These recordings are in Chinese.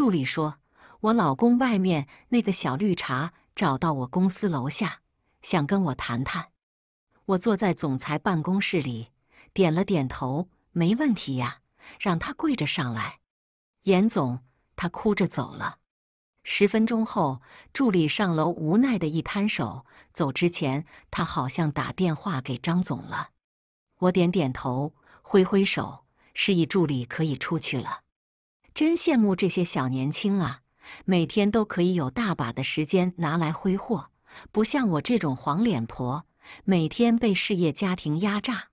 助理说：“我老公外面那个小绿茶找到我公司楼下，想跟我谈谈。”我坐在总裁办公室里，点了点头：“没问题呀，让他跪着上来。”严总，他哭着走了。十分钟后，助理上楼，无奈的一摊手。走之前，他好像打电话给张总了。我点点头，挥挥手，示意助理可以出去了。真羡慕这些小年轻啊，每天都可以有大把的时间拿来挥霍，不像我这种黄脸婆，每天被事业家庭压榨。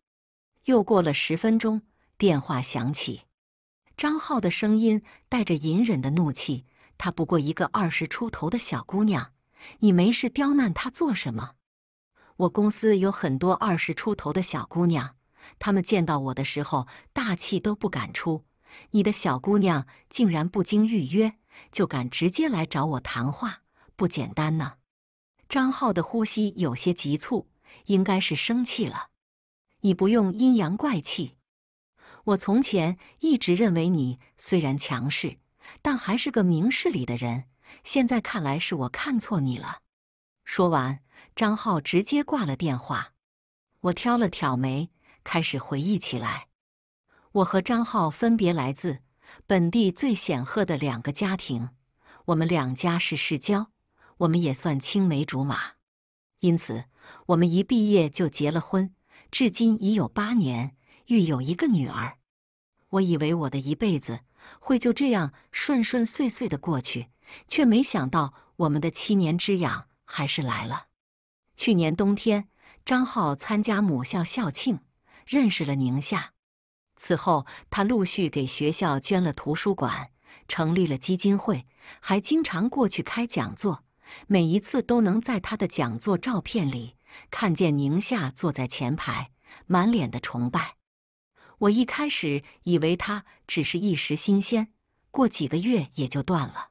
又过了十分钟，电话响起，张浩的声音带着隐忍的怒气：“她不过一个二十出头的小姑娘，你没事刁难她做什么？”我公司有很多二十出头的小姑娘，她们见到我的时候大气都不敢出。你的小姑娘竟然不经预约就敢直接来找我谈话，不简单呢。”张浩的呼吸有些急促，应该是生气了。你不用阴阳怪气。我从前一直认为你虽然强势，但还是个明事理的人，现在看来是我看错你了。说完，张浩直接挂了电话。我挑了挑眉，开始回忆起来。我和张浩分别来自本地最显赫的两个家庭，我们两家是世交，我们也算青梅竹马，因此我们一毕业就结了婚，至今已有八年，育有一个女儿。我以为我的一辈子会就这样顺顺遂遂的过去，却没想到我们的七年之痒还是来了。去年冬天，张浩参加母校校庆，认识了宁夏。此后，他陆续给学校捐了图书馆，成立了基金会，还经常过去开讲座。每一次都能在他的讲座照片里看见宁夏坐在前排，满脸的崇拜。我一开始以为他只是一时新鲜，过几个月也就断了，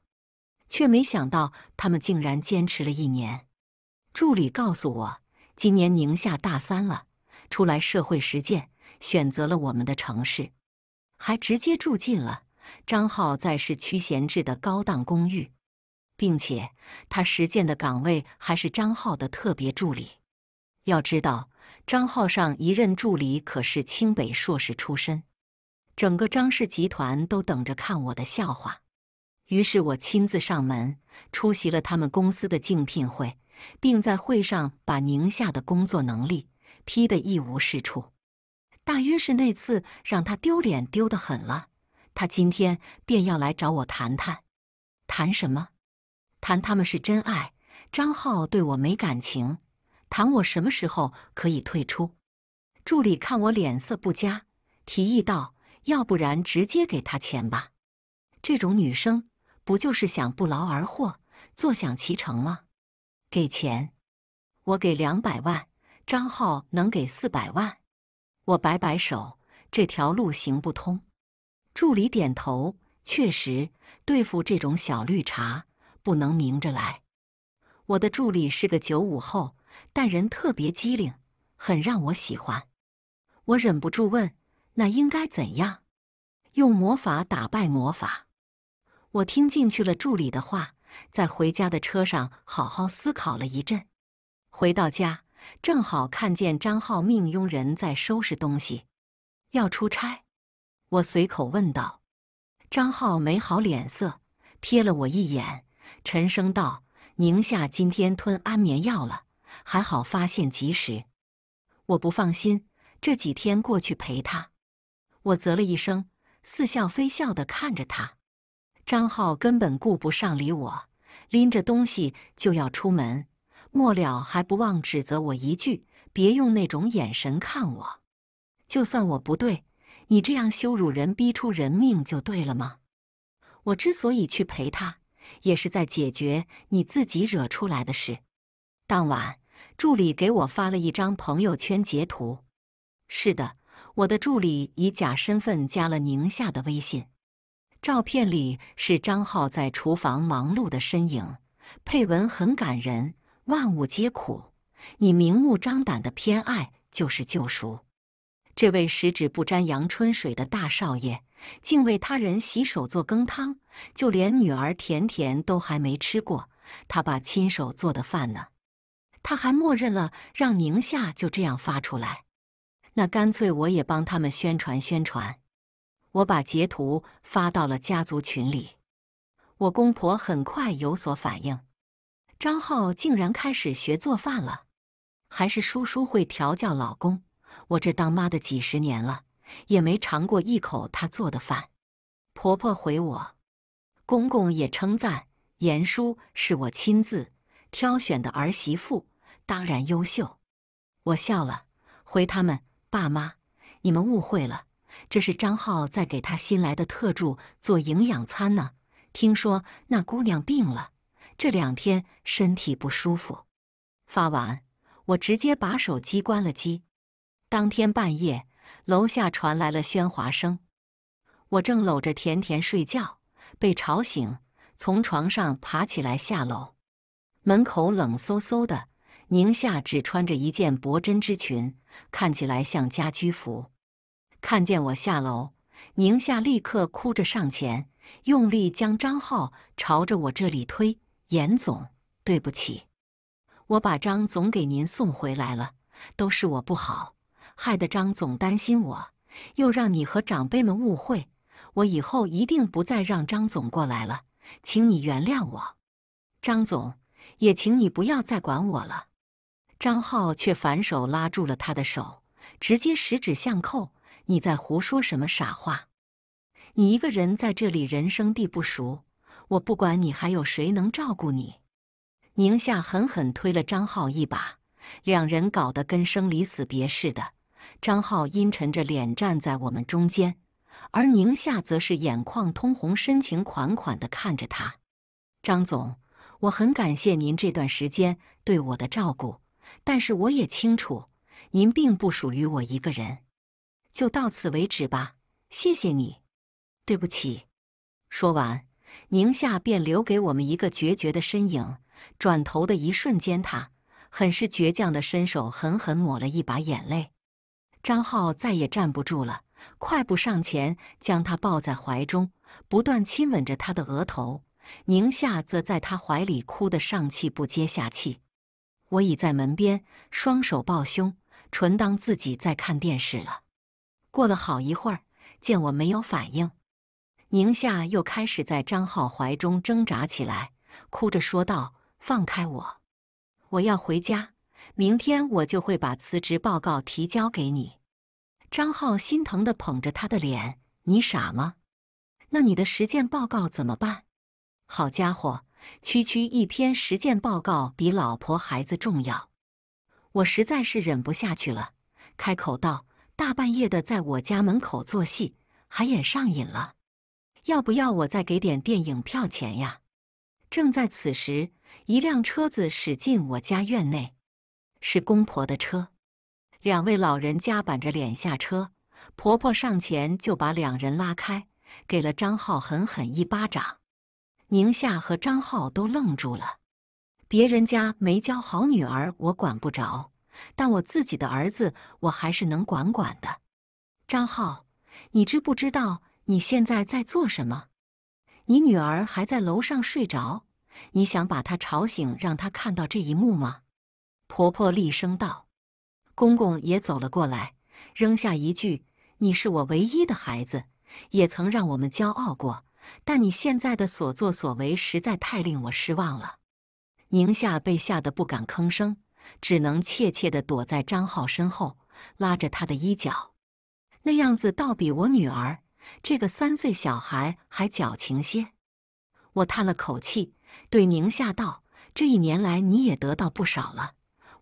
却没想到他们竟然坚持了一年。助理告诉我，今年宁夏大三了，出来社会实践。选择了我们的城市，还直接住进了张浩在市区闲置的高档公寓，并且他实践的岗位还是张浩的特别助理。要知道，张浩上一任助理可是清北硕士出身，整个张氏集团都等着看我的笑话。于是我亲自上门出席了他们公司的竞聘会，并在会上把宁夏的工作能力批得一无是处。大约是那次让他丢脸丢得狠了，他今天便要来找我谈谈。谈什么？谈他们是真爱，张浩对我没感情。谈我什么时候可以退出。助理看我脸色不佳，提议道：“要不然直接给他钱吧。这种女生不就是想不劳而获，坐享其成吗？”给钱，我给两百万，张浩能给四百万。我摆摆手，这条路行不通。助理点头，确实，对付这种小绿茶不能明着来。我的助理是个九五后，但人特别机灵，很让我喜欢。我忍不住问：“那应该怎样？用魔法打败魔法？”我听进去了助理的话，在回家的车上好好思考了一阵。回到家。正好看见张浩命佣人在收拾东西，要出差，我随口问道：“张浩没好脸色，瞥了我一眼，沉声道：‘宁夏今天吞安眠药了，还好发现及时。’我不放心，这几天过去陪他。”我啧了一声，似笑非笑的看着他。张浩根本顾不上理我，拎着东西就要出门。末了还不忘指责我一句：“别用那种眼神看我，就算我不对，你这样羞辱人、逼出人命就对了吗？”我之所以去陪他，也是在解决你自己惹出来的事。当晚，助理给我发了一张朋友圈截图。是的，我的助理以假身份加了宁夏的微信。照片里是张浩在厨房忙碌的身影，配文很感人。万物皆苦，你明目张胆的偏爱就是救赎。这位十指不沾阳春水的大少爷，竟为他人洗手做羹汤，就连女儿甜甜都还没吃过他爸亲手做的饭呢。他还默认了，让宁夏就这样发出来。那干脆我也帮他们宣传宣传。我把截图发到了家族群里，我公婆很快有所反应。张浩竟然开始学做饭了，还是叔叔会调教老公。我这当妈的几十年了，也没尝过一口他做的饭。婆婆回我，公公也称赞严叔是我亲自挑选的儿媳妇，当然优秀。我笑了，回他们爸妈，你们误会了，这是张浩在给他新来的特助做营养餐呢。听说那姑娘病了。这两天身体不舒服，发完我直接把手机关了机。当天半夜，楼下传来了喧哗声，我正搂着甜甜睡觉，被吵醒，从床上爬起来下楼。门口冷飕飕的，宁夏只穿着一件薄针织裙，看起来像家居服。看见我下楼，宁夏立刻哭着上前，用力将张浩朝着我这里推。严总，对不起，我把张总给您送回来了，都是我不好，害得张总担心我，又让你和长辈们误会，我以后一定不再让张总过来了，请你原谅我。张总，也请你不要再管我了。张浩却反手拉住了他的手，直接十指相扣。你在胡说什么傻话？你一个人在这里，人生地不熟。我不管你还有谁能照顾你，宁夏狠狠推了张浩一把，两人搞得跟生离死别似的。张浩阴沉着脸站在我们中间，而宁夏则是眼眶通红、深情款款的看着他。张总，我很感谢您这段时间对我的照顾，但是我也清楚您并不属于我一个人，就到此为止吧。谢谢你，对不起。说完。宁夏便留给我们一个决绝的身影，转头的一瞬间，他很是倔强地伸手狠狠抹了一把眼泪。张浩再也站不住了，快步上前将他抱在怀中，不断亲吻着他的额头。宁夏则在他怀里哭得上气不接下气。我倚在门边，双手抱胸，纯当自己在看电视了。过了好一会儿，见我没有反应。宁夏又开始在张浩怀中挣扎起来，哭着说道：“放开我，我要回家。明天我就会把辞职报告提交给你。”张浩心疼地捧着他的脸：“你傻吗？那你的实践报告怎么办？好家伙，区区一篇实践报告比老婆孩子重要？我实在是忍不下去了，开口道：大半夜的在我家门口做戏，还演上瘾了。”要不要我再给点电影票钱呀？正在此时，一辆车子驶进我家院内，是公婆的车。两位老人夹板着脸下车，婆婆上前就把两人拉开，给了张浩狠狠一巴掌。宁夏和张浩都愣住了。别人家没教好女儿，我管不着，但我自己的儿子，我还是能管管的。张浩，你知不知道？你现在在做什么？你女儿还在楼上睡着，你想把她吵醒，让她看到这一幕吗？婆婆厉声道。公公也走了过来，扔下一句：“你是我唯一的孩子，也曾让我们骄傲过，但你现在的所作所为实在太令我失望了。”宁夏被吓得不敢吭声，只能怯怯的躲在张浩身后，拉着他的衣角，那样子倒比我女儿。这个三岁小孩还矫情些，我叹了口气，对宁夏道：“这一年来你也得到不少了。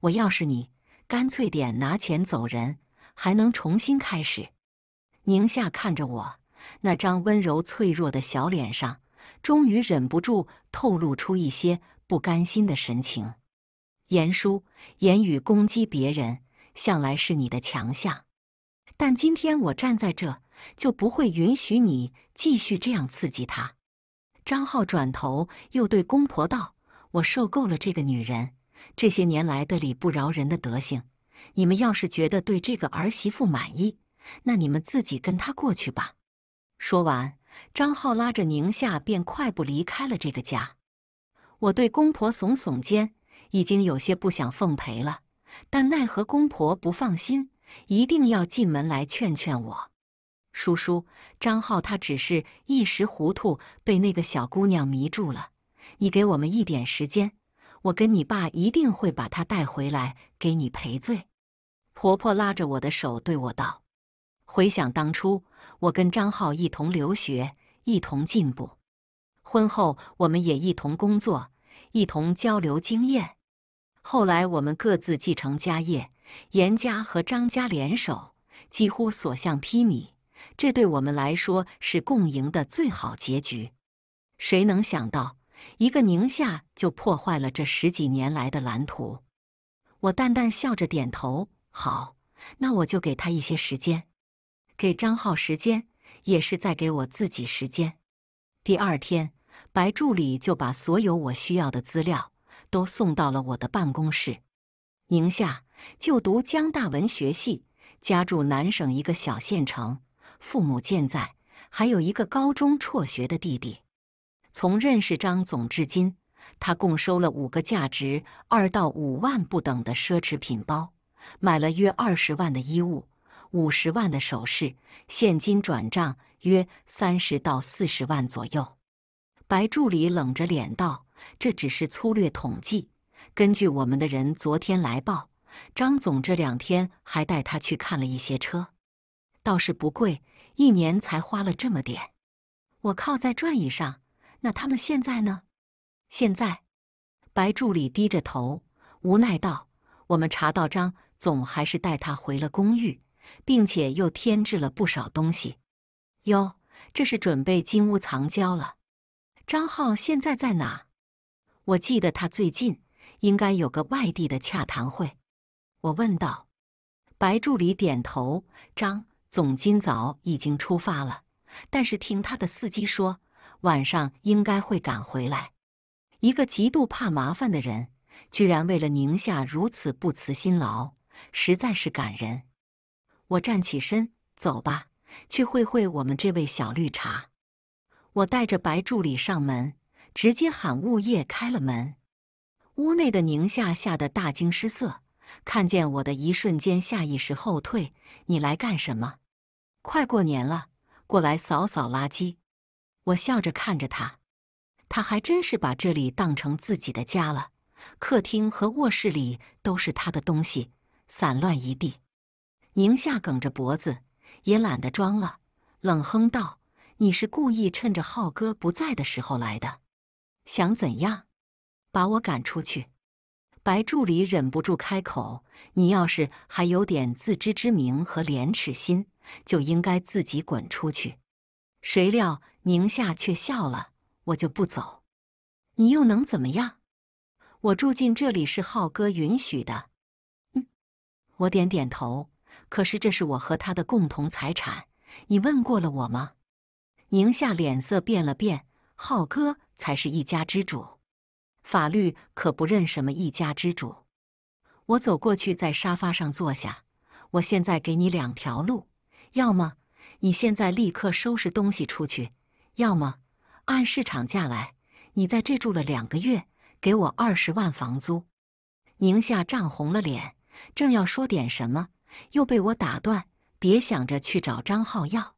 我要是你，干脆点拿钱走人，还能重新开始。”宁夏看着我那张温柔脆弱的小脸上，终于忍不住透露出一些不甘心的神情。言叔，言语攻击别人向来是你的强项，但今天我站在这。就不会允许你继续这样刺激他。张浩转头又对公婆道：“我受够了这个女人这些年来的理不饶人的德行。你们要是觉得对这个儿媳妇满意，那你们自己跟她过去吧。”说完，张浩拉着宁夏便快步离开了这个家。我对公婆耸耸肩，已经有些不想奉陪了，但奈何公婆不放心，一定要进门来劝劝我。叔叔，张浩他只是一时糊涂，被那个小姑娘迷住了。你给我们一点时间，我跟你爸一定会把她带回来给你赔罪。婆婆拉着我的手，对我道：“回想当初，我跟张浩一同留学，一同进步；婚后，我们也一同工作，一同交流经验。后来，我们各自继承家业，严家和张家联手，几乎所向披靡。”这对我们来说是共赢的最好结局。谁能想到，一个宁夏就破坏了这十几年来的蓝图？我淡淡笑着点头，好，那我就给他一些时间，给张浩时间，也是在给我自己时间。第二天，白助理就把所有我需要的资料都送到了我的办公室。宁夏就读江大文学系，家住南省一个小县城。父母健在，还有一个高中辍学的弟弟。从认识张总至今，他共收了五个价值二到五万不等的奢侈品包，买了约二十万的衣物，五十万的首饰，现金转账约三十到四十万左右。白助理冷着脸道：“这只是粗略统计，根据我们的人昨天来报，张总这两天还带他去看了一些车，倒是不贵。”一年才花了这么点，我靠在转椅上。那他们现在呢？现在，白助理低着头无奈道：“我们查到张总还是带他回了公寓，并且又添置了不少东西。哟，这是准备金屋藏娇了。”张浩现在在哪？我记得他最近应该有个外地的洽谈会，我问道。白助理点头：“张。”总今早已经出发了，但是听他的司机说，晚上应该会赶回来。一个极度怕麻烦的人，居然为了宁夏如此不辞辛劳，实在是感人。我站起身，走吧，去会会我们这位小绿茶。我带着白助理上门，直接喊物业开了门。屋内的宁夏吓得大惊失色，看见我的一瞬间，下意识后退。你来干什么？快过年了，过来扫扫垃圾。我笑着看着他，他还真是把这里当成自己的家了。客厅和卧室里都是他的东西，散乱一地。宁夏梗着脖子，也懒得装了，冷哼道：“你是故意趁着浩哥不在的时候来的，想怎样？把我赶出去？”白助理忍不住开口：“你要是还有点自知之明和廉耻心。”就应该自己滚出去。谁料宁夏却笑了：“我就不走，你又能怎么样？我住进这里是浩哥允许的。”嗯，我点点头。可是这是我和他的共同财产，你问过了我吗？宁夏脸色变了变：“浩哥才是一家之主，法律可不认什么一家之主。”我走过去，在沙发上坐下。我现在给你两条路。要么你现在立刻收拾东西出去，要么按市场价来。你在这住了两个月，给我二十万房租。宁夏涨红了脸，正要说点什么，又被我打断。别想着去找张浩要，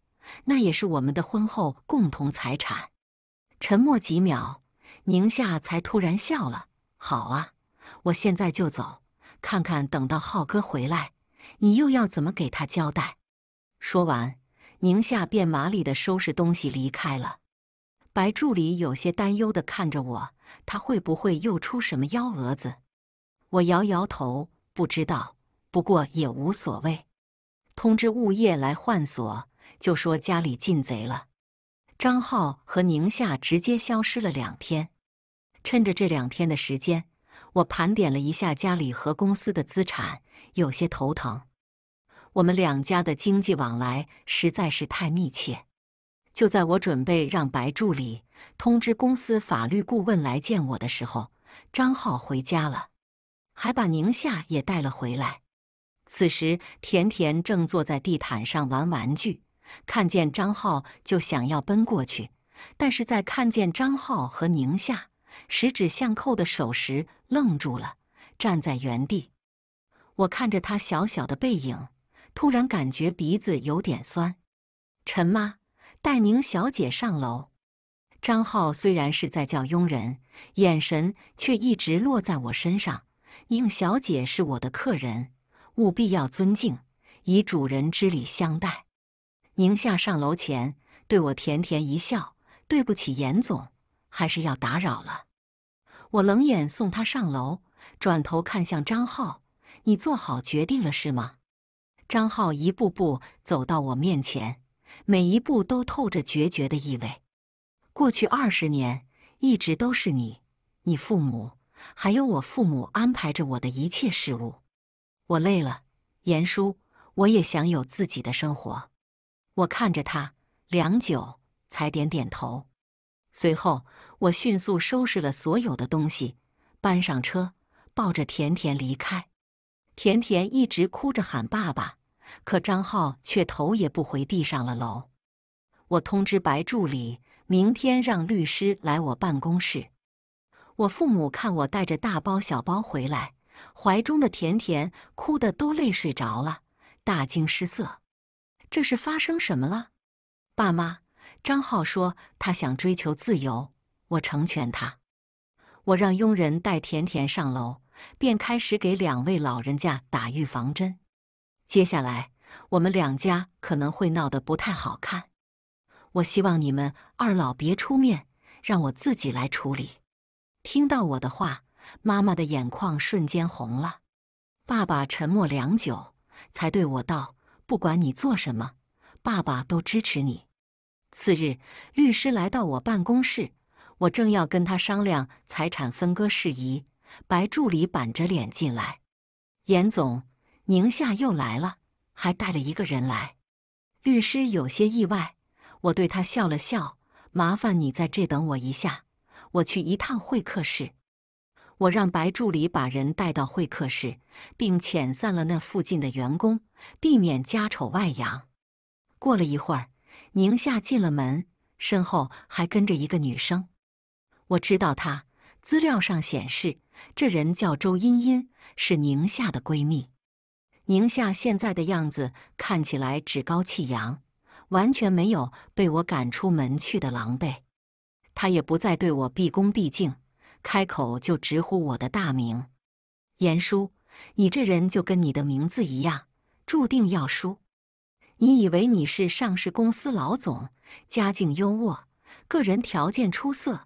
那也是我们的婚后共同财产。沉默几秒，宁夏才突然笑了：“好啊，我现在就走，看看等到浩哥回来，你又要怎么给他交代。”说完，宁夏便麻利的收拾东西离开了。白助理有些担忧的看着我，他会不会又出什么幺蛾子？我摇摇头，不知道，不过也无所谓。通知物业来换锁，就说家里进贼了。张浩和宁夏直接消失了两天。趁着这两天的时间，我盘点了一下家里和公司的资产，有些头疼。我们两家的经济往来实在是太密切。就在我准备让白助理通知公司法律顾问来见我的时候，张浩回家了，还把宁夏也带了回来。此时，甜甜正坐在地毯上玩玩具，看见张浩就想要奔过去，但是在看见张浩和宁夏十指相扣的手时愣住了，站在原地。我看着他小小的背影。突然感觉鼻子有点酸，陈妈带宁小姐上楼。张浩虽然是在叫佣人，眼神却一直落在我身上。宁小姐是我的客人，务必要尊敬，以主人之礼相待。宁夏上楼前对我甜甜一笑：“对不起，严总，还是要打扰了。”我冷眼送他上楼，转头看向张浩：“你做好决定了是吗？”张浩一步步走到我面前，每一步都透着决绝的意味。过去二十年，一直都是你、你父母，还有我父母安排着我的一切事物。我累了，严叔，我也想有自己的生活。我看着他，良久，才点点头。随后，我迅速收拾了所有的东西，搬上车，抱着甜甜离开。甜甜一直哭着喊爸爸，可张浩却头也不回地上了楼。我通知白助理，明天让律师来我办公室。我父母看我带着大包小包回来，怀中的甜甜哭得都累睡着了，大惊失色。这是发生什么了？爸妈，张浩说他想追求自由，我成全他。我让佣人带甜甜上楼。便开始给两位老人家打预防针。接下来，我们两家可能会闹得不太好看。我希望你们二老别出面，让我自己来处理。听到我的话，妈妈的眼眶瞬间红了。爸爸沉默良久，才对我道：“不管你做什么，爸爸都支持你。”次日，律师来到我办公室，我正要跟他商量财产分割事宜。白助理板着脸进来，严总，宁夏又来了，还带了一个人来。律师有些意外，我对他笑了笑：“麻烦你在这等我一下，我去一趟会客室。”我让白助理把人带到会客室，并遣散了那附近的员工，避免家丑外扬。过了一会儿，宁夏进了门，身后还跟着一个女生。我知道她。资料上显示，这人叫周茵茵，是宁夏的闺蜜。宁夏现在的样子看起来趾高气扬，完全没有被我赶出门去的狼狈。她也不再对我毕恭毕敬，开口就直呼我的大名。严叔，你这人就跟你的名字一样，注定要输。你以为你是上市公司老总，家境优渥，个人条件出色。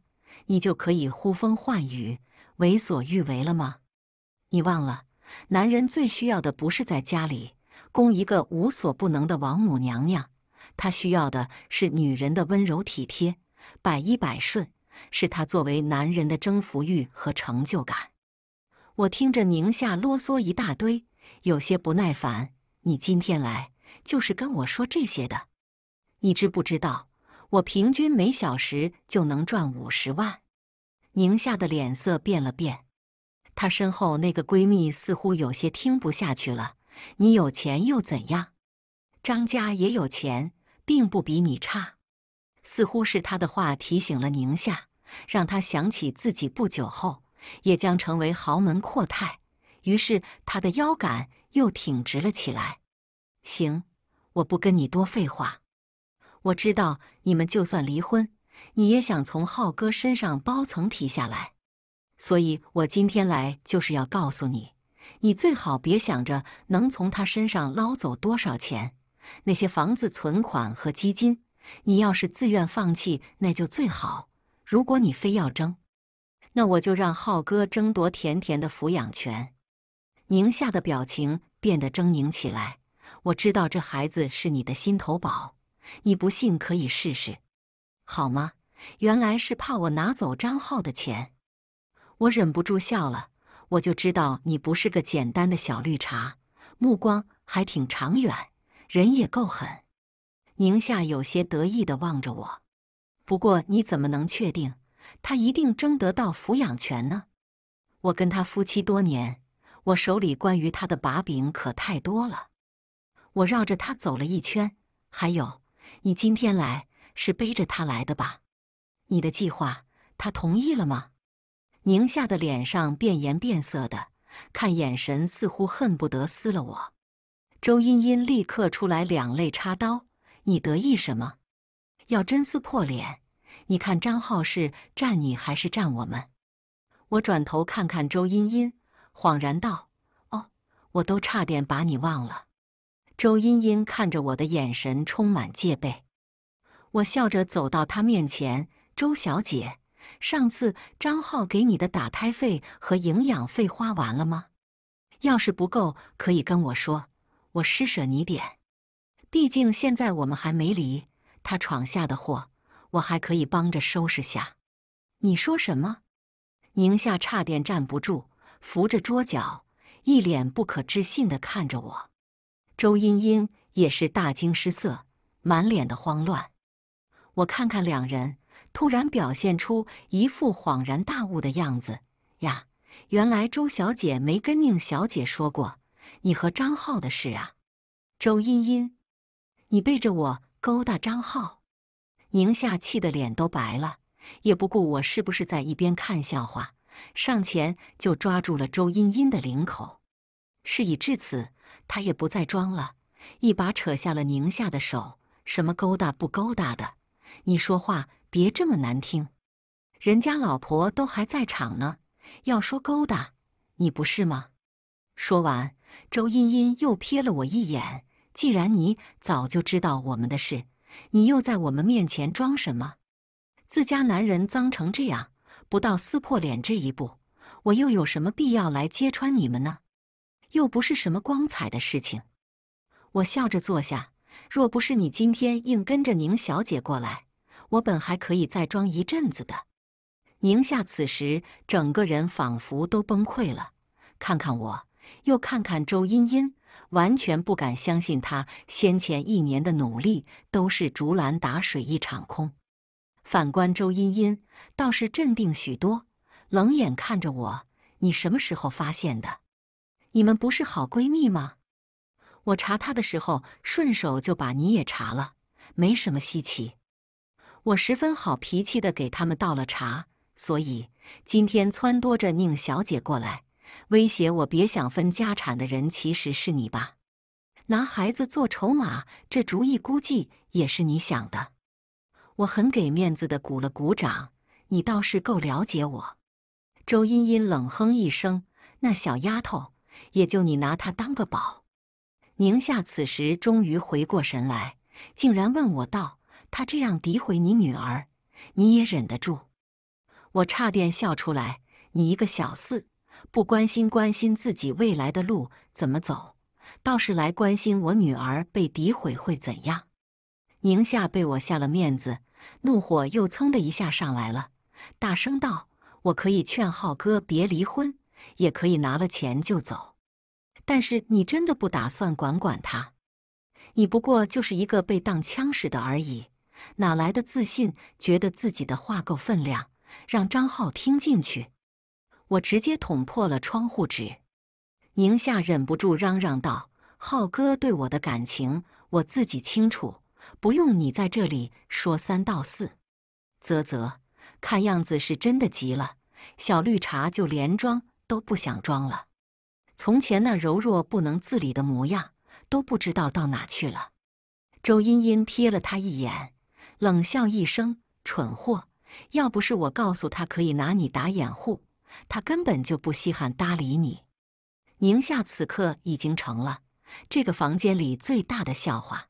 你就可以呼风唤雨、为所欲为了吗？你忘了，男人最需要的不是在家里供一个无所不能的王母娘娘，他需要的是女人的温柔体贴、百依百顺，是他作为男人的征服欲和成就感。我听着宁夏啰嗦一大堆，有些不耐烦。你今天来就是跟我说这些的，你知不知道？我平均每小时就能赚五十万。宁夏的脸色变了变，她身后那个闺蜜似乎有些听不下去了：“你有钱又怎样？张家也有钱，并不比你差。”似乎是她的话提醒了宁夏，让她想起自己不久后也将成为豪门阔太，于是她的腰杆又挺直了起来。“行，我不跟你多废话。”我知道你们就算离婚，你也想从浩哥身上包层皮下来，所以我今天来就是要告诉你，你最好别想着能从他身上捞走多少钱。那些房子、存款和基金，你要是自愿放弃，那就最好。如果你非要争，那我就让浩哥争夺甜甜的抚养权。宁夏的表情变得狰狞起来。我知道这孩子是你的心头宝。你不信可以试试，好吗？原来是怕我拿走张浩的钱，我忍不住笑了。我就知道你不是个简单的小绿茶，目光还挺长远，人也够狠。宁夏有些得意地望着我。不过你怎么能确定他一定争得到抚养权呢？我跟他夫妻多年，我手里关于他的把柄可太多了。我绕着他走了一圈，还有。你今天来是背着他来的吧？你的计划，他同意了吗？宁夏的脸上变颜变色的，看眼神似乎恨不得撕了我。周茵茵立刻出来两肋插刀，你得意什么？要真撕破脸，你看张浩是站你还是站我们？我转头看看周茵茵，恍然道：“哦，我都差点把你忘了。”周茵茵看着我的眼神充满戒备，我笑着走到她面前：“周小姐，上次张浩给你的打胎费和营养费花完了吗？要是不够，可以跟我说，我施舍你点。毕竟现在我们还没离，他闯下的祸，我还可以帮着收拾下。”你说什么？宁夏差点站不住，扶着桌角，一脸不可置信地看着我。周茵茵也是大惊失色，满脸的慌乱。我看看两人，突然表现出一副恍然大悟的样子呀，原来周小姐没跟宁小姐说过你和张浩的事啊。周茵茵，你背着我勾搭张浩？宁夏气得脸都白了，也不顾我是不是在一边看笑话，上前就抓住了周茵茵的领口。事已至此，他也不再装了，一把扯下了宁夏的手。什么勾搭不勾搭的？你说话别这么难听，人家老婆都还在场呢。要说勾搭，你不是吗？说完，周茵茵又瞥了我一眼。既然你早就知道我们的事，你又在我们面前装什么？自家男人脏成这样，不到撕破脸这一步，我又有什么必要来揭穿你们呢？又不是什么光彩的事情，我笑着坐下。若不是你今天硬跟着宁小姐过来，我本还可以再装一阵子的。宁夏此时整个人仿佛都崩溃了，看看我，又看看周茵茵，完全不敢相信她先前一年的努力都是竹篮打水一场空。反观周茵茵倒是镇定许多，冷眼看着我：“你什么时候发现的？”你们不是好闺蜜吗？我查她的时候顺手就把你也查了，没什么稀奇。我十分好脾气的给他们倒了茶，所以今天撺掇着宁小姐过来威胁我别想分家产的人，其实是你吧？拿孩子做筹码，这主意估计也是你想的。我很给面子的鼓了鼓掌，你倒是够了解我。周茵茵冷哼一声：“那小丫头。”也就你拿他当个宝，宁夏此时终于回过神来，竟然问我道：“他这样诋毁你女儿，你也忍得住？”我差点笑出来。你一个小四，不关心关心自己未来的路怎么走，倒是来关心我女儿被诋毁会怎样？宁夏被我下了面子，怒火又噌的一下上来了，大声道：“我可以劝浩哥别离婚。”也可以拿了钱就走，但是你真的不打算管管他？你不过就是一个被当枪使的而已，哪来的自信觉得自己的话够分量，让张浩听进去？我直接捅破了窗户纸，宁夏忍不住嚷嚷道：“浩哥对我的感情，我自己清楚，不用你在这里说三道四。”啧啧，看样子是真的急了，小绿茶就连装。都不想装了，从前那柔弱不能自理的模样都不知道到哪去了。周茵茵瞥了他一眼，冷笑一声：“蠢货，要不是我告诉他可以拿你打掩护，他根本就不稀罕搭理你。”宁夏此刻已经成了这个房间里最大的笑话，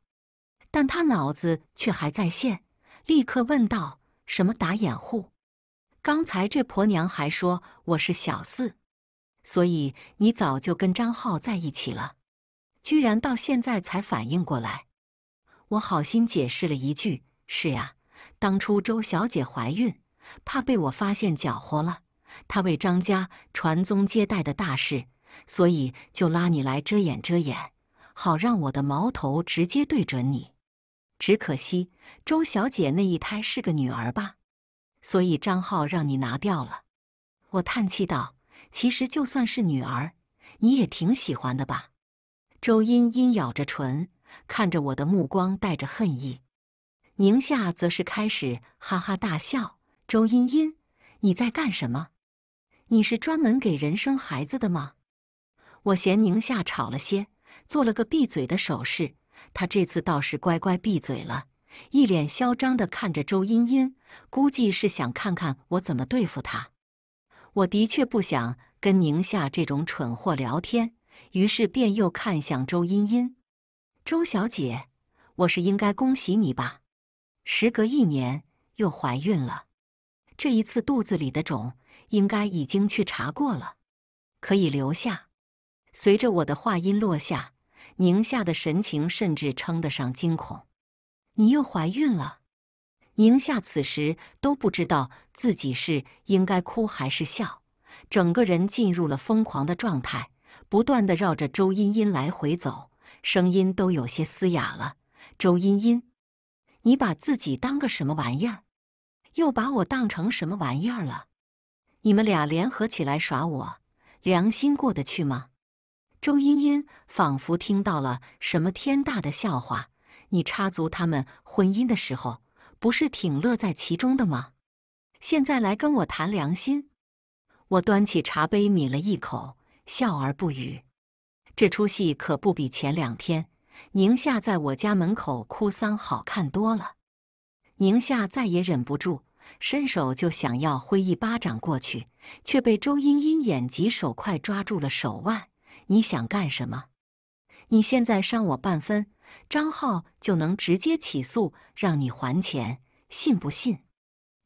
但他脑子却还在线，立刻问道：“什么打掩护？刚才这婆娘还说我是小四。”所以你早就跟张浩在一起了，居然到现在才反应过来。我好心解释了一句：“是呀，当初周小姐怀孕，怕被我发现搅和了，她为张家传宗接代的大事，所以就拉你来遮掩遮掩，好让我的矛头直接对准你。只可惜周小姐那一胎是个女儿吧，所以张浩让你拿掉了。”我叹气道。其实就算是女儿，你也挺喜欢的吧？周茵茵咬着唇，看着我的目光带着恨意。宁夏则是开始哈哈大笑。周茵茵，你在干什么？你是专门给人生孩子的吗？我嫌宁夏吵了些，做了个闭嘴的手势。他这次倒是乖乖闭嘴了，一脸嚣张的看着周茵茵，估计是想看看我怎么对付他。我的确不想跟宁夏这种蠢货聊天，于是便又看向周茵茵，周小姐，我是应该恭喜你吧？时隔一年又怀孕了，这一次肚子里的种应该已经去查过了，可以留下。随着我的话音落下，宁夏的神情甚至称得上惊恐。你又怀孕了？宁夏此时都不知道自己是应该哭还是笑，整个人进入了疯狂的状态，不断的绕着周茵茵来回走，声音都有些嘶哑了。周茵茵，你把自己当个什么玩意儿？又把我当成什么玩意儿了？你们俩联合起来耍我，良心过得去吗？周茵茵仿佛听到了什么天大的笑话，你插足他们婚姻的时候。不是挺乐在其中的吗？现在来跟我谈良心？我端起茶杯抿了一口，笑而不语。这出戏可不比前两天宁夏在我家门口哭丧好看多了。宁夏再也忍不住，伸手就想要挥一巴掌过去，却被周茵茵眼疾手快抓住了手腕。你想干什么？你现在伤我半分。张浩就能直接起诉让你还钱，信不信？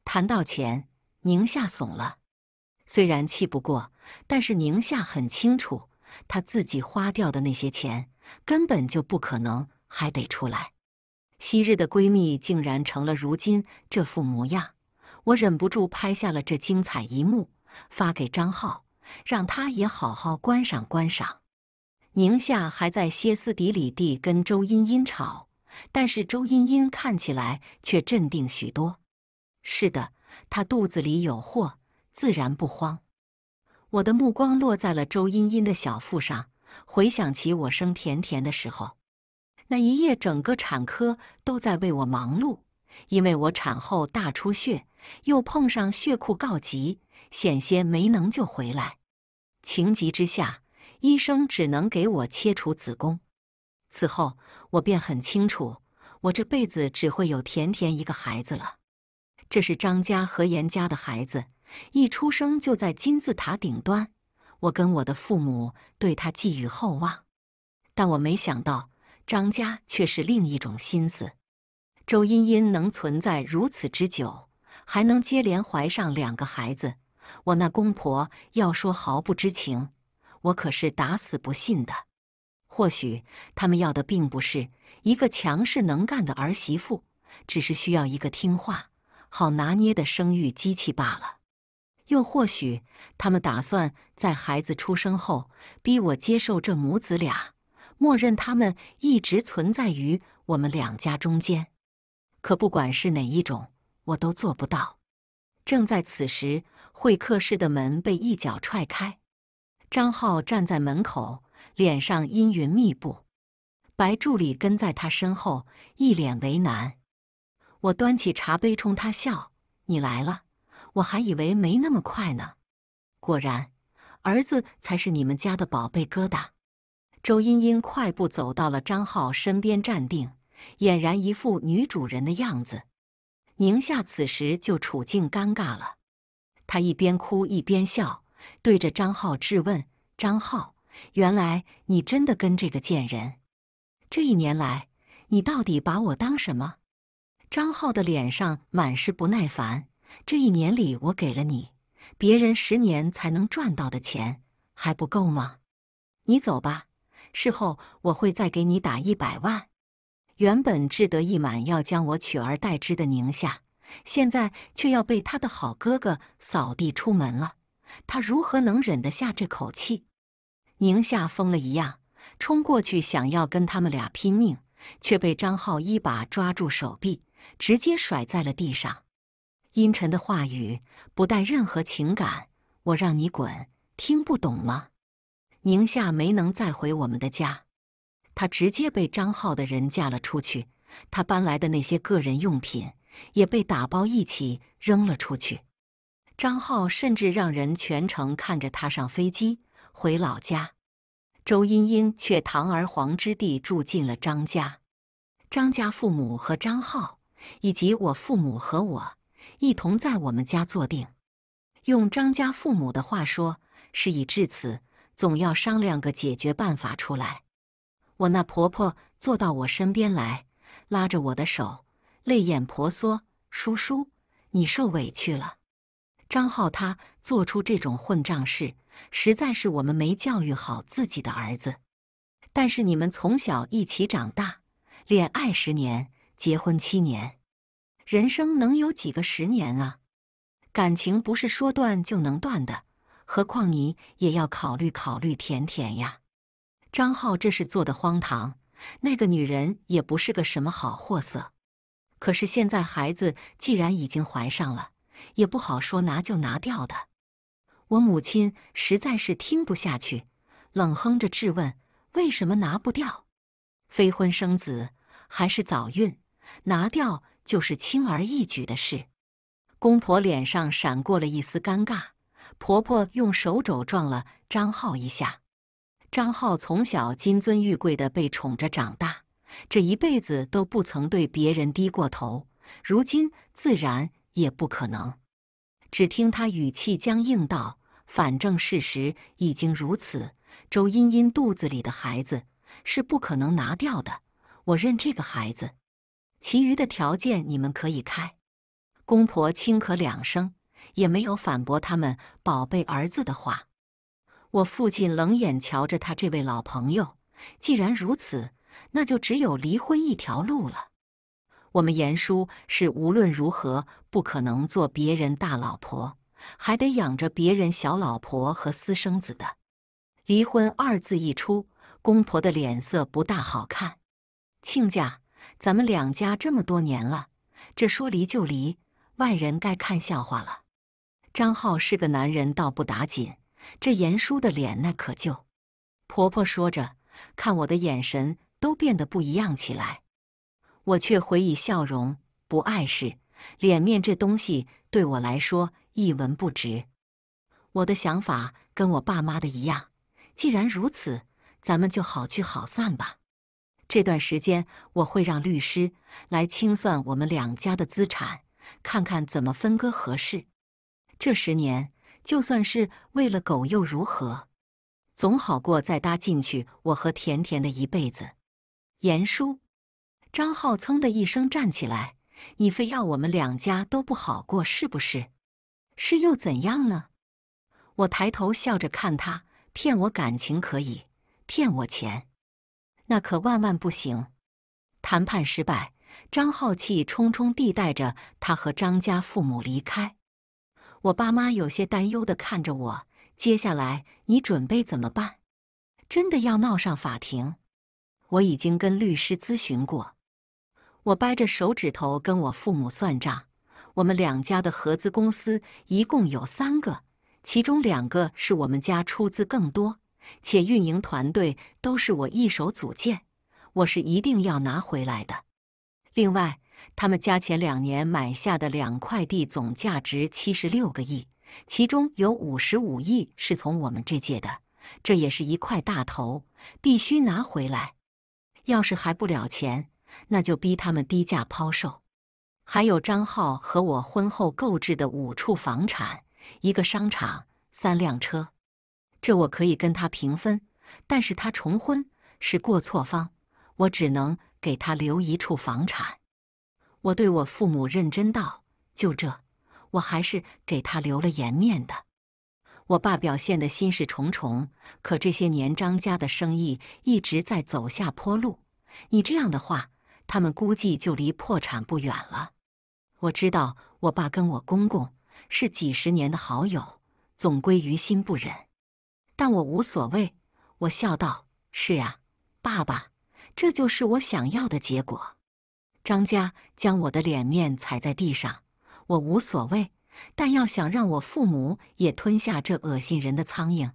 谈到钱，宁夏怂了。虽然气不过，但是宁夏很清楚，他自己花掉的那些钱根本就不可能还得出来。昔日的闺蜜竟然成了如今这副模样，我忍不住拍下了这精彩一幕，发给张浩，让他也好好观赏观赏。宁夏还在歇斯底里地跟周茵茵吵，但是周茵茵看起来却镇定许多。是的，她肚子里有货，自然不慌。我的目光落在了周茵茵的小腹上，回想起我生甜甜的时候，那一夜整个产科都在为我忙碌，因为我产后大出血，又碰上血库告急，险些没能救回来。情急之下。医生只能给我切除子宫，此后我便很清楚，我这辈子只会有甜甜一个孩子了。这是张家和严家的孩子，一出生就在金字塔顶端，我跟我的父母对他寄予厚望。但我没想到，张家却是另一种心思。周茵茵能存在如此之久，还能接连怀上两个孩子，我那公婆要说毫不知情。我可是打死不信的。或许他们要的并不是一个强势能干的儿媳妇，只是需要一个听话、好拿捏的生育机器罢了。又或许他们打算在孩子出生后逼我接受这母子俩，默认他们一直存在于我们两家中间。可不管是哪一种，我都做不到。正在此时，会客室的门被一脚踹开。张浩站在门口，脸上阴云密布。白助理跟在他身后，一脸为难。我端起茶杯冲他笑：“你来了，我还以为没那么快呢。”果然，儿子才是你们家的宝贝疙瘩。周茵茵快步走到了张浩身边，站定，俨然一副女主人的样子。宁夏此时就处境尴尬了，她一边哭一边笑。对着张浩质问：“张浩，原来你真的跟这个贱人？这一年来，你到底把我当什么？”张浩的脸上满是不耐烦。这一年里，我给了你别人十年才能赚到的钱，还不够吗？你走吧，事后我会再给你打一百万。原本志得意满要将我取而代之的宁夏，现在却要被他的好哥哥扫地出门了。他如何能忍得下这口气？宁夏疯了一样冲过去，想要跟他们俩拼命，却被张浩一把抓住手臂，直接甩在了地上。阴沉的话语不带任何情感：“我让你滚，听不懂吗？”宁夏没能再回我们的家，他直接被张浩的人嫁了出去。他搬来的那些个人用品也被打包一起扔了出去。张浩甚至让人全程看着他上飞机回老家，周茵茵却堂而皇之地住进了张家。张家父母和张浩，以及我父母和我，一同在我们家坐定。用张家父母的话说：“事已至此，总要商量个解决办法出来。”我那婆婆坐到我身边来，拉着我的手，泪眼婆娑：“叔叔，你受委屈了。”张浩，他做出这种混账事，实在是我们没教育好自己的儿子。但是你们从小一起长大，恋爱十年，结婚七年，人生能有几个十年啊？感情不是说断就能断的，何况你也要考虑考虑甜甜呀。张浩这是做的荒唐，那个女人也不是个什么好货色。可是现在孩子既然已经怀上了。也不好说拿就拿掉的，我母亲实在是听不下去，冷哼着质问：“为什么拿不掉？非婚生子还是早孕，拿掉就是轻而易举的事。”公婆脸上闪过了一丝尴尬，婆婆用手肘撞了张浩一下。张浩从小金尊玉贵的被宠着长大，这一辈子都不曾对别人低过头，如今自然。也不可能。只听他语气僵硬道：“反正事实已经如此，周茵茵肚子里的孩子是不可能拿掉的。我认这个孩子，其余的条件你们可以开。”公婆轻咳两声，也没有反驳他们宝贝儿子的话。我父亲冷眼瞧着他这位老朋友，既然如此，那就只有离婚一条路了。我们严叔是无论如何不可能做别人大老婆，还得养着别人小老婆和私生子的。离婚二字一出，公婆的脸色不大好看。亲家，咱们两家这么多年了，这说离就离，外人该看笑话了。张浩是个男人，倒不打紧，这严叔的脸那可就……婆婆说着，看我的眼神都变得不一样起来。我却回以笑容，不碍事。脸面这东西对我来说一文不值。我的想法跟我爸妈的一样。既然如此，咱们就好聚好散吧。这段时间我会让律师来清算我们两家的资产，看看怎么分割合适。这十年就算是为了狗又如何？总好过再搭进去我和甜甜的一辈子。严叔。张浩噌的一声站起来：“你非要我们两家都不好过是不是？是又怎样呢？”我抬头笑着看他：“骗我感情可以，骗我钱，那可万万不行！”谈判失败，张浩气冲冲地带着他和张家父母离开。我爸妈有些担忧地看着我：“接下来你准备怎么办？真的要闹上法庭？”我已经跟律师咨询过。我掰着手指头跟我父母算账，我们两家的合资公司一共有三个，其中两个是我们家出资更多，且运营团队都是我一手组建，我是一定要拿回来的。另外，他们家前两年买下的两块地总价值七十六个亿，其中有五十五亿是从我们这借的，这也是一块大头，必须拿回来。要是还不了钱。那就逼他们低价抛售。还有张浩和我婚后购置的五处房产、一个商场、三辆车，这我可以跟他平分。但是他重婚是过错方，我只能给他留一处房产。我对我父母认真道：“就这，我还是给他留了颜面的。”我爸表现的心事重重，可这些年张家的生意一直在走下坡路。你这样的话。他们估计就离破产不远了。我知道我爸跟我公公是几十年的好友，总归于心不忍，但我无所谓。我笑道：“是啊，爸爸，这就是我想要的结果。”张家将我的脸面踩在地上，我无所谓。但要想让我父母也吞下这恶心人的苍蝇，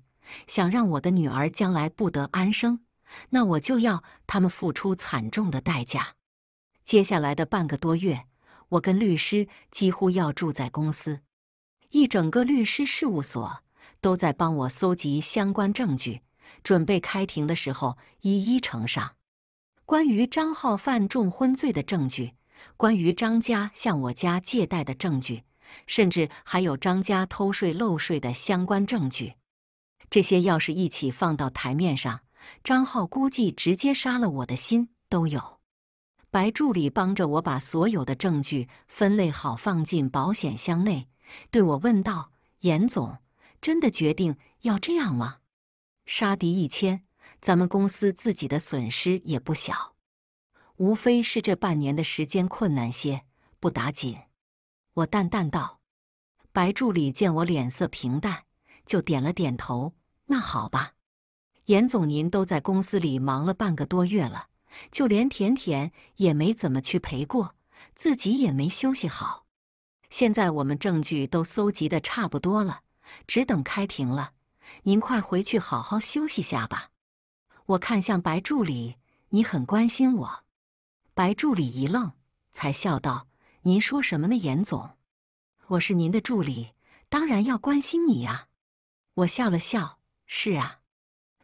想让我的女儿将来不得安生，那我就要他们付出惨重的代价。接下来的半个多月，我跟律师几乎要住在公司，一整个律师事务所都在帮我搜集相关证据，准备开庭的时候一一呈上。关于张浩犯重婚罪的证据，关于张家向我家借贷的证据，甚至还有张家偷税漏税的相关证据，这些要是一起放到台面上，张浩估计直接杀了我的心都有。白助理帮着我把所有的证据分类好，放进保险箱内，对我问道：“严总，真的决定要这样吗？杀敌一千，咱们公司自己的损失也不小，无非是这半年的时间困难些，不打紧。”我淡淡道。白助理见我脸色平淡，就点了点头：“那好吧，严总，您都在公司里忙了半个多月了。”就连甜甜也没怎么去陪过，自己也没休息好。现在我们证据都搜集的差不多了，只等开庭了。您快回去好好休息下吧。我看向白助理，你很关心我。白助理一愣，才笑道：“您说什么呢，严总？我是您的助理，当然要关心你啊。”我笑了笑：“是啊，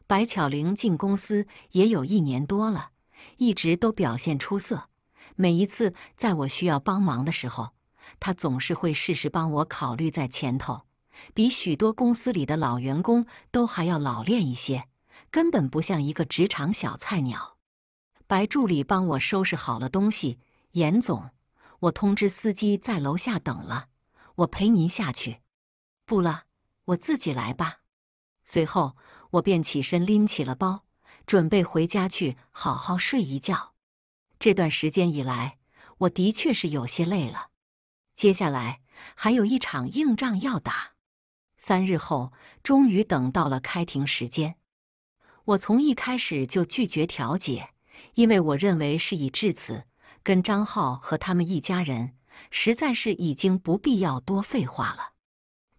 白巧玲进公司也有一年多了。”一直都表现出色，每一次在我需要帮忙的时候，他总是会适时帮我考虑在前头，比许多公司里的老员工都还要老练一些，根本不像一个职场小菜鸟。白助理帮我收拾好了东西，严总，我通知司机在楼下等了，我陪您下去。不了，我自己来吧。随后，我便起身拎起了包。准备回家去好好睡一觉。这段时间以来，我的确是有些累了。接下来还有一场硬仗要打。三日后，终于等到了开庭时间。我从一开始就拒绝调解，因为我认为事已至此，跟张浩和他们一家人实在是已经不必要多废话了。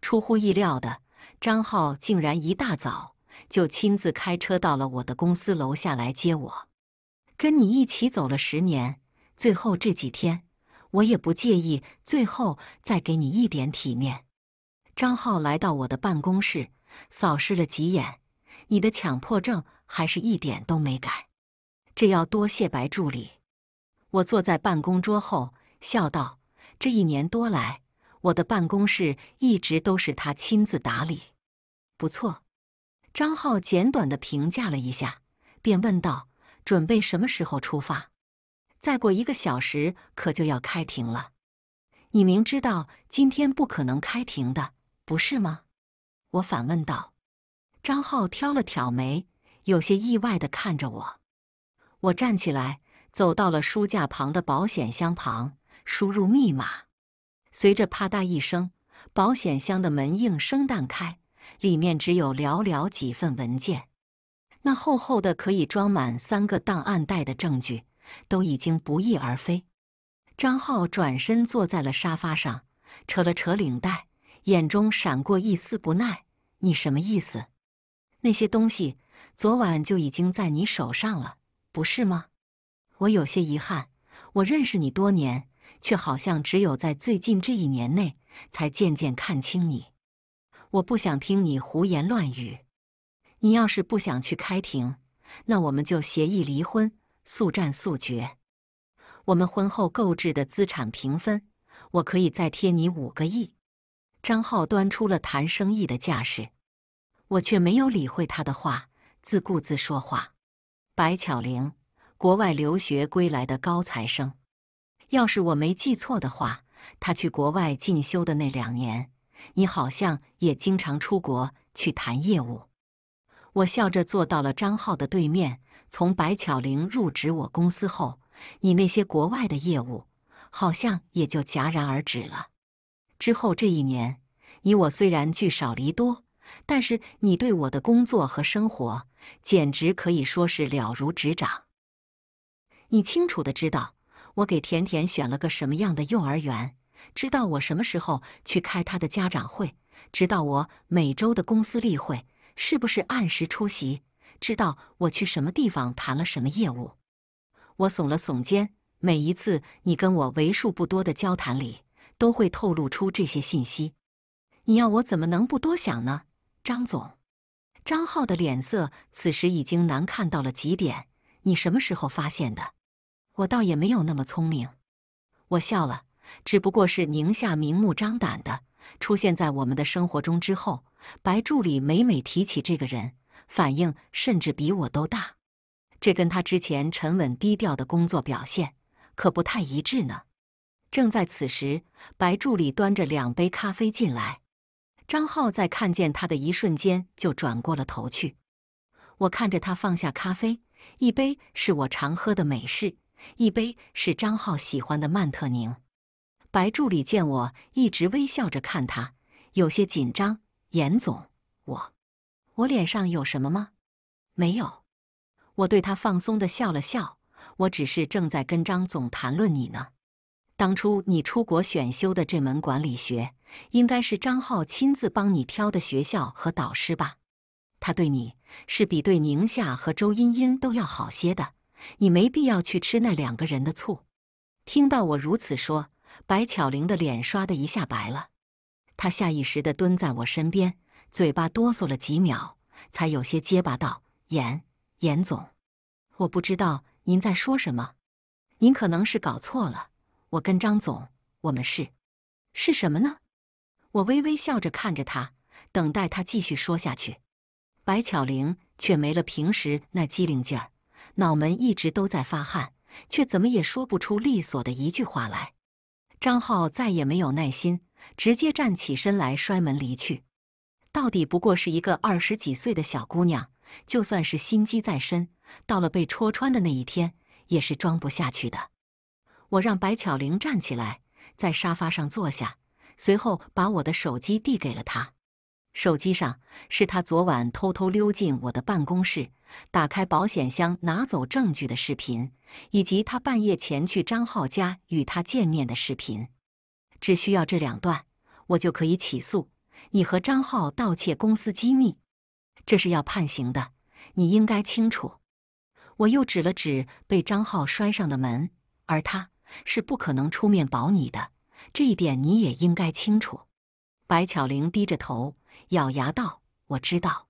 出乎意料的，张浩竟然一大早。就亲自开车到了我的公司楼下来接我，跟你一起走了十年，最后这几天我也不介意，最后再给你一点体面。张浩来到我的办公室，扫视了几眼，你的强迫症还是一点都没改，这要多谢白助理。我坐在办公桌后笑道：“这一年多来，我的办公室一直都是他亲自打理，不错。”张浩简短的评价了一下，便问道：“准备什么时候出发？再过一个小时可就要开庭了。你明知道今天不可能开庭的，不是吗？”我反问道。张浩挑了挑眉，有些意外的看着我。我站起来，走到了书架旁的保险箱旁，输入密码。随着啪嗒一声，保险箱的门应声弹开。里面只有寥寥几份文件，那厚厚的可以装满三个档案袋的证据都已经不翼而飞。张浩转身坐在了沙发上，扯了扯领带，眼中闪过一丝不耐：“你什么意思？那些东西昨晚就已经在你手上了，不是吗？”我有些遗憾，我认识你多年，却好像只有在最近这一年内才渐渐看清你。我不想听你胡言乱语。你要是不想去开庭，那我们就协议离婚，速战速决。我们婚后购置的资产平分，我可以再贴你五个亿。张浩端出了谈生意的架势，我却没有理会他的话，自顾自说话。白巧玲，国外留学归来的高材生，要是我没记错的话，她去国外进修的那两年。你好像也经常出国去谈业务。我笑着坐到了张浩的对面。从白巧玲入职我公司后，你那些国外的业务好像也就戛然而止了。之后这一年，你我虽然聚少离多，但是你对我的工作和生活简直可以说是了如指掌。你清楚的知道我给甜甜选了个什么样的幼儿园。知道我什么时候去开他的家长会，知道我每周的公司例会是不是按时出席，知道我去什么地方谈了什么业务。我耸了耸肩。每一次你跟我为数不多的交谈里，都会透露出这些信息。你要我怎么能不多想呢？张总，张浩的脸色此时已经难看到了极点。你什么时候发现的？我倒也没有那么聪明。我笑了。只不过是宁夏明目张胆的出现在我们的生活中之后，白助理每每提起这个人，反应甚至比我都大，这跟他之前沉稳低调的工作表现可不太一致呢。正在此时，白助理端着两杯咖啡进来，张浩在看见他的一瞬间就转过了头去。我看着他放下咖啡，一杯是我常喝的美式，一杯是张浩喜欢的曼特宁。白助理见我一直微笑着看他，有些紧张。严总，我，我脸上有什么吗？没有。我对他放松的笑了笑。我只是正在跟张总谈论你呢。当初你出国选修的这门管理学，应该是张浩亲自帮你挑的学校和导师吧？他对你是比对宁夏和周茵茵都要好些的。你没必要去吃那两个人的醋。听到我如此说。白巧玲的脸唰的一下白了，她下意识地蹲在我身边，嘴巴哆嗦了几秒，才有些结巴道：“严严总，我不知道您在说什么，您可能是搞错了。我跟张总，我们是……是什么呢？”我微微笑着看着他，等待他继续说下去。白巧玲却没了平时那机灵劲儿，脑门一直都在发汗，却怎么也说不出利索的一句话来。张浩再也没有耐心，直接站起身来，摔门离去。到底不过是一个二十几岁的小姑娘，就算是心机再深，到了被戳穿的那一天，也是装不下去的。我让白巧玲站起来，在沙发上坐下，随后把我的手机递给了她。手机上是他昨晚偷偷溜进我的办公室，打开保险箱拿走证据的视频，以及他半夜前去张浩家与他见面的视频。只需要这两段，我就可以起诉你和张浩盗窃公司机密，这是要判刑的，你应该清楚。我又指了指被张浩摔上的门，而他是不可能出面保你的，这一点你也应该清楚。白巧玲低着头。咬牙道：“我知道，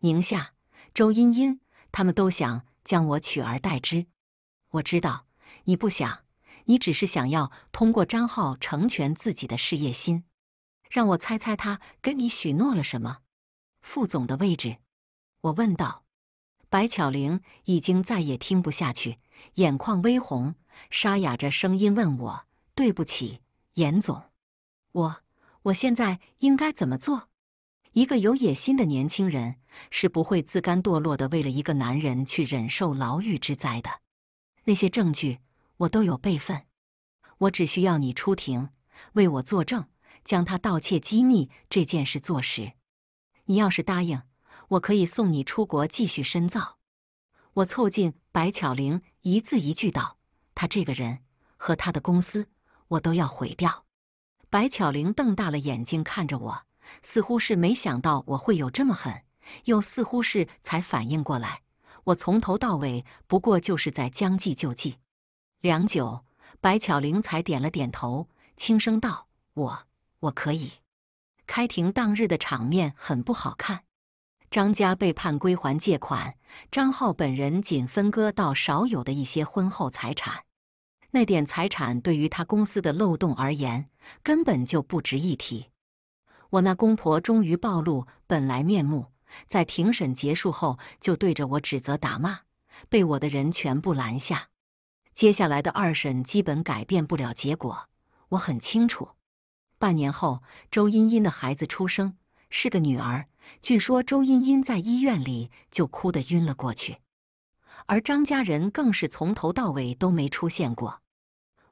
宁夏、周茵茵，他们都想将我取而代之。我知道你不想，你只是想要通过张浩成全自己的事业心。让我猜猜，他跟你许诺了什么？副总的位置。”我问道。白巧玲已经再也听不下去，眼眶微红，沙哑着声音问我：“对不起，严总，我我现在应该怎么做？”一个有野心的年轻人是不会自甘堕落的，为了一个男人去忍受牢狱之灾的。那些证据我都有备份，我只需要你出庭为我作证，将他盗窃机密这件事坐实。你要是答应，我可以送你出国继续深造。我凑近白巧玲，一字一句道：“他这个人和他的公司，我都要毁掉。”白巧玲瞪大了眼睛看着我。似乎是没想到我会有这么狠，又似乎是才反应过来，我从头到尾不过就是在将计就计。良久，白巧玲才点了点头，轻声道：“我，我可以。”开庭当日的场面很不好看，张家被判归还借款，张浩本人仅分割到少有的一些婚后财产，那点财产对于他公司的漏洞而言，根本就不值一提。我那公婆终于暴露本来面目，在庭审结束后就对着我指责打骂，被我的人全部拦下。接下来的二审基本改变不了结果，我很清楚。半年后，周茵茵的孩子出生，是个女儿。据说周茵茵在医院里就哭得晕了过去，而张家人更是从头到尾都没出现过。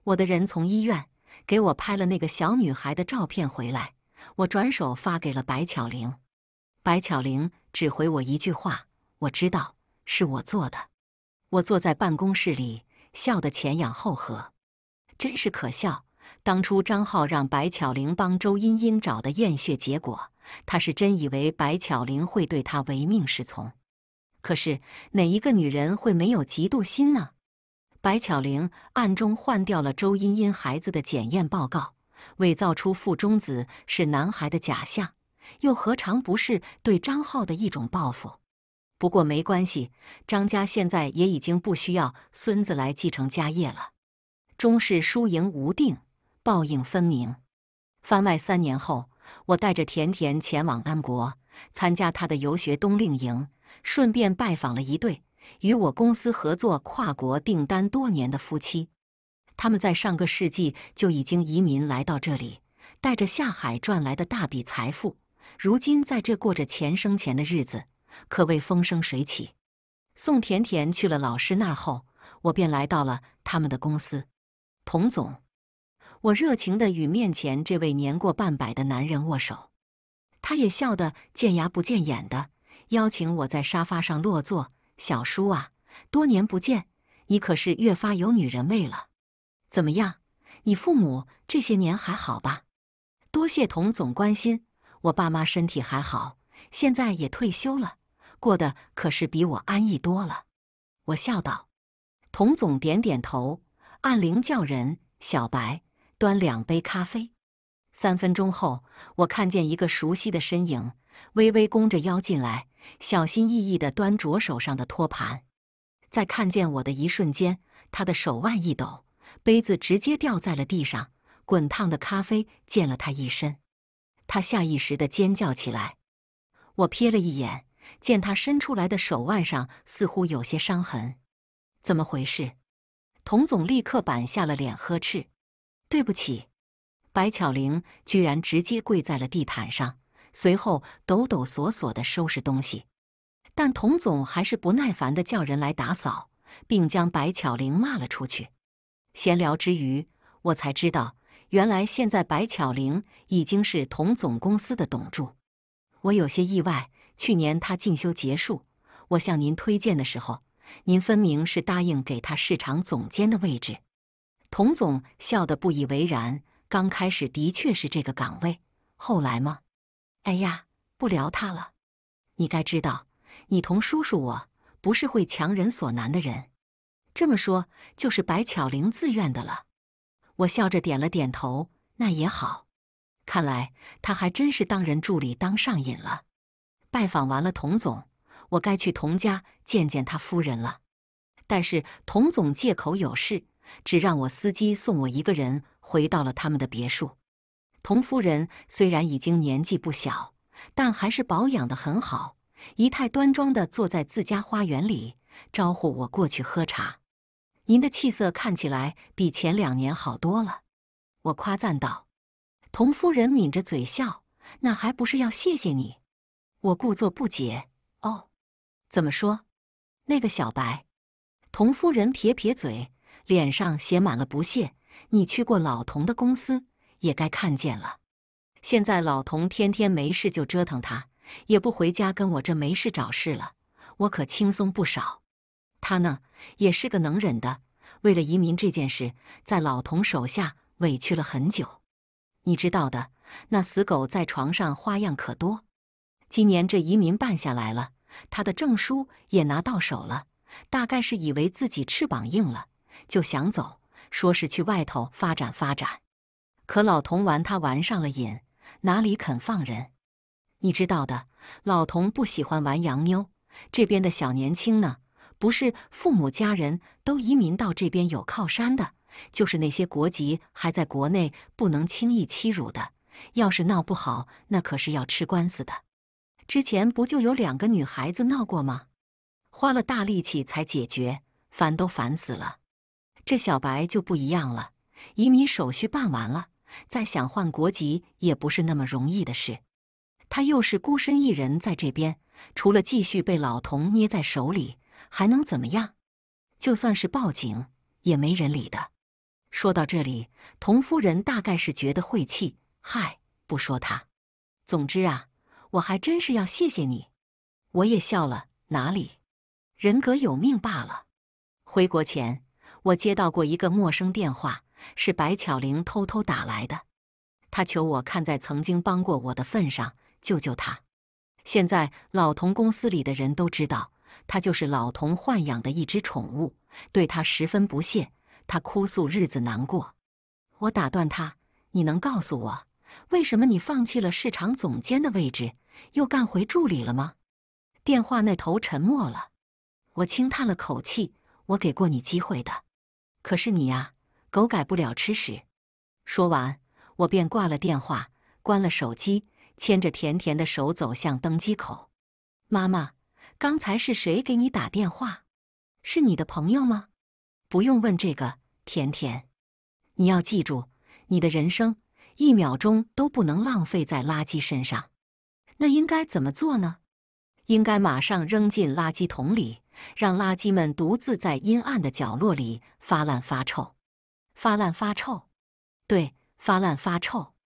我的人从医院给我拍了那个小女孩的照片回来。我转手发给了白巧玲，白巧玲只回我一句话：“我知道是我做的。”我坐在办公室里笑得前仰后合，真是可笑。当初张浩让白巧玲帮周茵茵找的验血结果，他是真以为白巧玲会对他唯命是从。可是哪一个女人会没有嫉妒心呢？白巧玲暗中换掉了周茵茵孩子的检验报告。伪造出腹中子是男孩的假象，又何尝不是对张浩的一种报复？不过没关系，张家现在也已经不需要孙子来继承家业了。终是输赢无定，报应分明。番外三年后，我带着甜甜前往安国参加他的游学冬令营，顺便拜访了一对与我公司合作跨国订单多年的夫妻。他们在上个世纪就已经移民来到这里，带着下海赚来的大笔财富，如今在这过着钱生钱的日子，可谓风生水起。宋甜甜去了老师那儿后，我便来到了他们的公司。童总，我热情地与面前这位年过半百的男人握手，他也笑得见牙不见眼的，邀请我在沙发上落座。小叔啊，多年不见，你可是越发有女人味了。怎么样？你父母这些年还好吧？多谢童总关心，我爸妈身体还好，现在也退休了，过得可是比我安逸多了。我笑道。童总点点头，按铃叫人，小白端两杯咖啡。三分钟后，我看见一个熟悉的身影微微弓着腰进来，小心翼翼的端着手上的托盘，在看见我的一瞬间，他的手腕一抖。杯子直接掉在了地上，滚烫的咖啡溅了他一身，他下意识地尖叫起来。我瞥了一眼，见他伸出来的手腕上似乎有些伤痕，怎么回事？童总立刻板下了脸呵斥：“对不起！”白巧玲居然直接跪在了地毯上，随后抖抖索索的收拾东西，但童总还是不耐烦的叫人来打扫，并将白巧玲骂了出去。闲聊之余，我才知道，原来现在白巧玲已经是童总公司的董助。我有些意外，去年她进修结束，我向您推荐的时候，您分明是答应给她市场总监的位置。童总笑得不以为然，刚开始的确是这个岗位，后来吗？哎呀，不聊他了。你该知道，你童叔叔我不是会强人所难的人。这么说，就是白巧玲自愿的了。我笑着点了点头，那也好。看来他还真是当人助理当上瘾了。拜访完了童总，我该去童家见见他夫人了。但是童总借口有事，只让我司机送我一个人回到了他们的别墅。童夫人虽然已经年纪不小，但还是保养的很好，仪态端庄的坐在自家花园里，招呼我过去喝茶。您的气色看起来比前两年好多了，我夸赞道。童夫人抿着嘴笑，那还不是要谢谢你？我故作不解，哦，怎么说？那个小白？童夫人撇撇嘴，脸上写满了不屑。你去过老童的公司，也该看见了。现在老童天天没事就折腾他，也不回家跟我这没事找事了，我可轻松不少。他呢，也是个能忍的。为了移民这件事，在老童手下委屈了很久。你知道的，那死狗在床上花样可多。今年这移民办下来了，他的证书也拿到手了。大概是以为自己翅膀硬了，就想走，说是去外头发展发展。可老童玩他玩上了瘾，哪里肯放人？你知道的，老童不喜欢玩洋妞，这边的小年轻呢。不是父母家人都移民到这边有靠山的，就是那些国籍还在国内不能轻易欺辱的。要是闹不好，那可是要吃官司的。之前不就有两个女孩子闹过吗？花了大力气才解决，烦都烦死了。这小白就不一样了，移民手续办完了，再想换国籍也不是那么容易的事。他又是孤身一人在这边，除了继续被老童捏在手里。还能怎么样？就算是报警也没人理的。说到这里，童夫人大概是觉得晦气，嗨，不说他。总之啊，我还真是要谢谢你。我也笑了，哪里？人格有命罢了。回国前，我接到过一个陌生电话，是白巧玲偷偷打来的。她求我看在曾经帮过我的份上救救她。现在老童公司里的人都知道。他就是老童豢养的一只宠物，对他十分不屑。他哭诉日子难过。我打断他：“你能告诉我，为什么你放弃了市场总监的位置，又干回助理了吗？”电话那头沉默了。我轻叹了口气：“我给过你机会的，可是你呀，狗改不了吃屎。”说完，我便挂了电话，关了手机，牵着甜甜的手走向登机口。妈妈。刚才是谁给你打电话？是你的朋友吗？不用问这个，甜甜，你要记住，你的人生一秒钟都不能浪费在垃圾身上。那应该怎么做呢？应该马上扔进垃圾桶里，让垃圾们独自在阴暗的角落里发烂发臭，发烂发臭，对，发烂发臭。